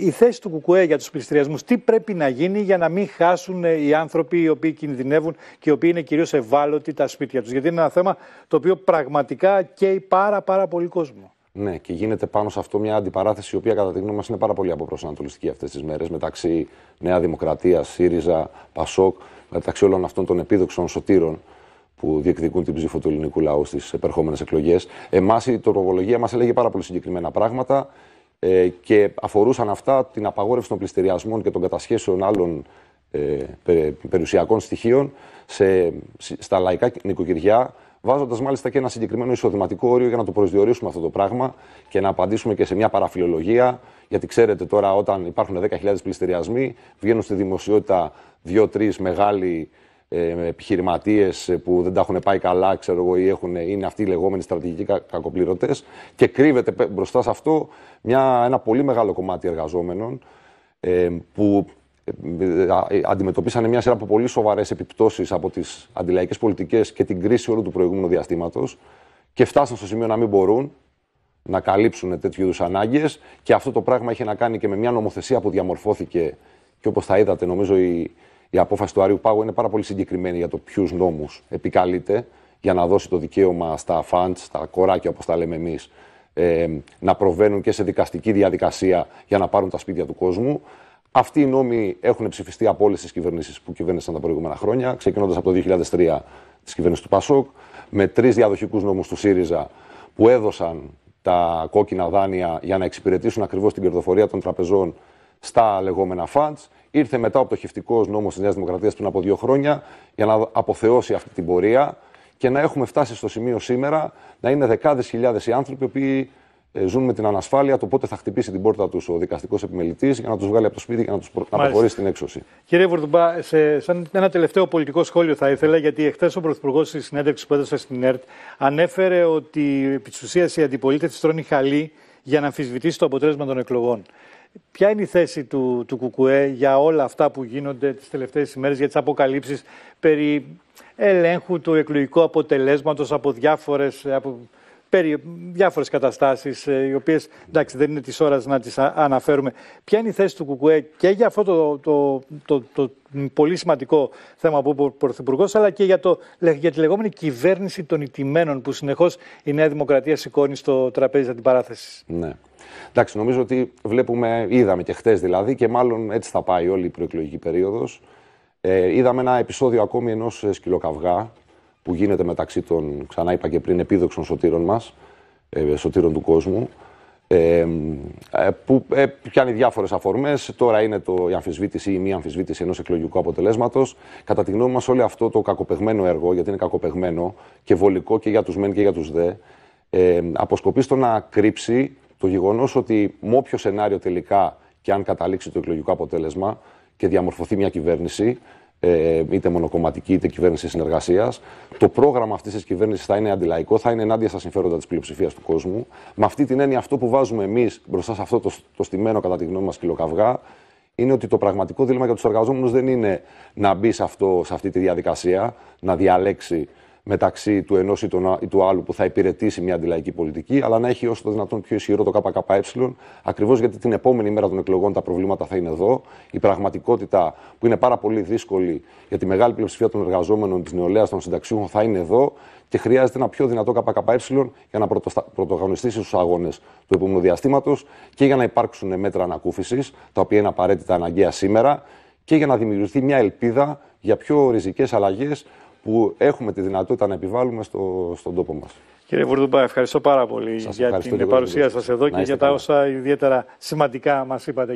Η θέση του ΚΚΕ για τους πληστηριασμούς, τι πρέπει να γίνει για να μην χάσουν ε, οι άνθρωποι οι οποίοι κινδυνεύουν και οι οποίοι είναι κυρίως ευάλωτοι τα σπίτια τους. Γιατί είναι ένα θέμα το οποίο πραγματικά καίει πάρα, πάρα πολύ κόσμο. Ναι, και γίνεται πάνω σε αυτό μια αντιπαράθεση η οποία κατά τη γνώμη μας είναι πάρα πολύ αποπροσανατολιστική αυτές τις μέρες μεταξύ Νέα Δημοκρατία, ΣΥΡΙΖΑ, ΠΑΣΟΚ, μεταξύ όλων αυτών των επίδοξων σωτήρων που διεκδικούν την ψήφο του ελληνικού λαού στις επερχόμενες εκλογές. Εμάς η τροπολογία μας έλεγε πάρα πολύ συγκεκριμένα πράγματα ε, και αφορούσαν αυτά την απαγόρευση των πληστηριασμών και των κατασχέσεων άλλων ε, περιουσιακών στοιχείων σε, στα λαϊκά νοικοκυριά, βάζοντας μάλιστα και ένα συγκεκριμένο εισοδηματικό όριο για να το προσδιορίσουμε αυτό το πράγμα και να απαντήσουμε και σε μια παραφιλολογία. Γιατί ξέρετε τώρα, όταν υπάρχουν 10.000 πληστηριασμοί, βγαίνουν στη δημοσιότητα δύο-τρει μεγάλοι ε, επιχειρηματίες ε, που δεν τα έχουν πάει καλά, ξέρω εγώ, ή έχουν, είναι αυτοί οι λεγόμενοι στρατηγικοί κακοπληρωτές. Και κρύβεται μπροστά σε αυτό μια, ένα πολύ μεγάλο κομμάτι εργαζόμενων ε, που ε, ε, αντιμετωπίσανε μια σειρά από πολύ σοβαρές επιπτώσεις από τις αντιλαϊκές πολιτικές και την κρίση όλου του προηγούμενου διαστήματος και φτάσαν στο σημείο να μην μπορούν να καλύψουν τέτοιου είδους ανάγκες. Και αυτό το πράγμα είχε να κάνει και με μια νομοθεσία που διαμορφώθηκε και όπως θα είδατε, νομίζω η, η απόφαση του Άριου Πάγου είναι πάρα πολύ συγκεκριμένη για το ποιους νόμους επικαλείται για να δώσει το δικαίωμα στα φαντ, στα κοράκια όπως τα λέμε εμείς, ε, να προβαίνουν και σε δικαστική διαδικασία για να πάρουν τα σπίτια του κόσμου. Αυτοί οι νόμοι έχουν ψηφιστεί από όλες τις κυβερνήσεις που κυβέρνησαν τα προηγούμενα χρόνια, ξεκινώντας από το 2003 της κυβέρνησης του Πασόκ, με τρεις διαδοχικούς νόμους του ΣΥΡΙΖΑ που έδωσαν τα κόκκινα δάνεια για να εξυπηρετήσουν ακριβώς την κερδοφορία των τραπεζών στα λεγόμενα funds. Ήρθε μετά ο πτωχευτικός νόμος της Νέας Δημοκρατίας πριν από δύο χρόνια για να αποθεώσει αυτή την πορεία και να έχουμε φτάσει στο σημείο σήμερα να είναι δεκάδες χιλιάδες οι άνθρωποι οι οποίοι ε, ζουν με την ανασφάλεια το πότε θα χτυπήσει την πόρτα τους ο δικαστικός επιμελητής για να τους βγάλει από το σπίτι και να τους αποχωρήσει την έξωση. Κύριε Βουρδουμπά, σε... σαν ένα τελευταίο πολιτικό σχόλιο θα ήθελα, γιατί εχθές ο Πρωθυπουργός στη συνέντευξη που έδωσε στην ΕΡΤ ανέφερε ότι επί της ουσίας η αντιπολίτευση τρώνει χαλή για να αμφισβητήσει το αποτέλεσμα των εκλογών. Ποια είναι η θέση του, του Κουκουέ για όλα αυτά που γίνονται τις τελευταίες ημέρες, για τις αποκαλύψεις περί ελέγχου του εκλογικού αποτελέσματος από διάφορες, από, περί, διάφορες καταστάσεις, ε, οι οποίες εντάξει, δεν είναι της ώρας να τις αναφέρουμε. Ποια είναι η θέση του Κουκουέ και για αυτό το, το, το, το πολύ σημαντικό θέμα που είπε ο Πρωθυπουργός, αλλά και για, το, τη λεγόμενη κυβέρνηση των ιτημένων που συνεχώς η Νέα Δημοκρατία σηκώνει στο τραπέζι αντιπαράθεσης. Ναι. Εντάξει, νομίζω ότι βλέπουμε, είδαμε και χθες δηλαδή, και μάλλον έτσι θα πάει όλη η προεκλογική περίοδος. Ε, είδαμε ένα επεισόδιο ακόμη ενός ε, σκυλοκαυγά που γίνεται μεταξύ των, ξανά είπα και πριν, επίδοξων σωτήρων μας, ε, σωτήρων του κόσμου. Ε, ε που ε, πιάνει διάφορες αφορμές. Τώρα είναι το, η αμφισβήτηση ή η μη αμφισβήτηση ενός εκλογικού αποτελέσματος. Κατά τη γνώμη μας, όλο αυτό το κακοπεγμένο έργο, γιατί είναι κακοπεγμένο και βολικό και για τους μεν και για τους δε, ε, αποσκοπεί στο να κρύψει το γεγονός ότι με όποιο σενάριο τελικά και αν καταλήξει το εκλογικό αποτέλεσμα και διαμορφωθεί μια κυβέρνηση, ε, είτε μονοκομματική είτε κυβέρνηση συνεργασίας, το πρόγραμμα αυτής της κυβέρνησης θα είναι αντιλαϊκό, θα είναι ενάντια στα συμφέροντα της πλειοψηφίας του κόσμου. Με αυτή την έννοια, αυτό που βάζουμε εμείς μπροστά σε αυτό το, το στημένο, κατά τη γνώμη μας, κυλοκαυγά, είναι ότι το πραγματικό δίλημα για τους εργαζόμενους δεν είναι να μπει σε, αυτό, σε αυτή τη διαδικασία, να διαλέξει μεταξύ του ενός ή, του άλλου που θα υπηρετήσει μια αντιλαϊκή πολιτική, αλλά να έχει όσο το δυνατόν πιο ισχυρό το ΚΚΕ, ακριβώς γιατί την επόμενη μέρα των εκλογών τα προβλήματα θα είναι εδώ. Η πραγματικότητα που είναι πάρα πολύ δύσκολη για τη μεγάλη πλειοψηφία των εργαζόμενων, της νεολαίας, των συνταξιούχων θα είναι εδώ και χρειάζεται ένα πιο δυνατό ΚΚΕ για να πρωτογονιστήσει στους αγώνες του επόμενου διαστήματος και για να υπάρξουν μέτρα ανακούφισης, τα οποία είναι απαραίτητα αναγκαία σήμερα και για να δημιουργηθεί μια ελπίδα για πιο ριζικές αλλαγές που έχουμε τη δυνατότητα να επιβάλλουμε στο, στον τόπο μας. Κύριε Βουρδουμπά, ευχαριστώ πάρα πολύ για την παρουσία σας εδώ και για τα όσα ιδιαίτερα σημαντικά μας είπατε.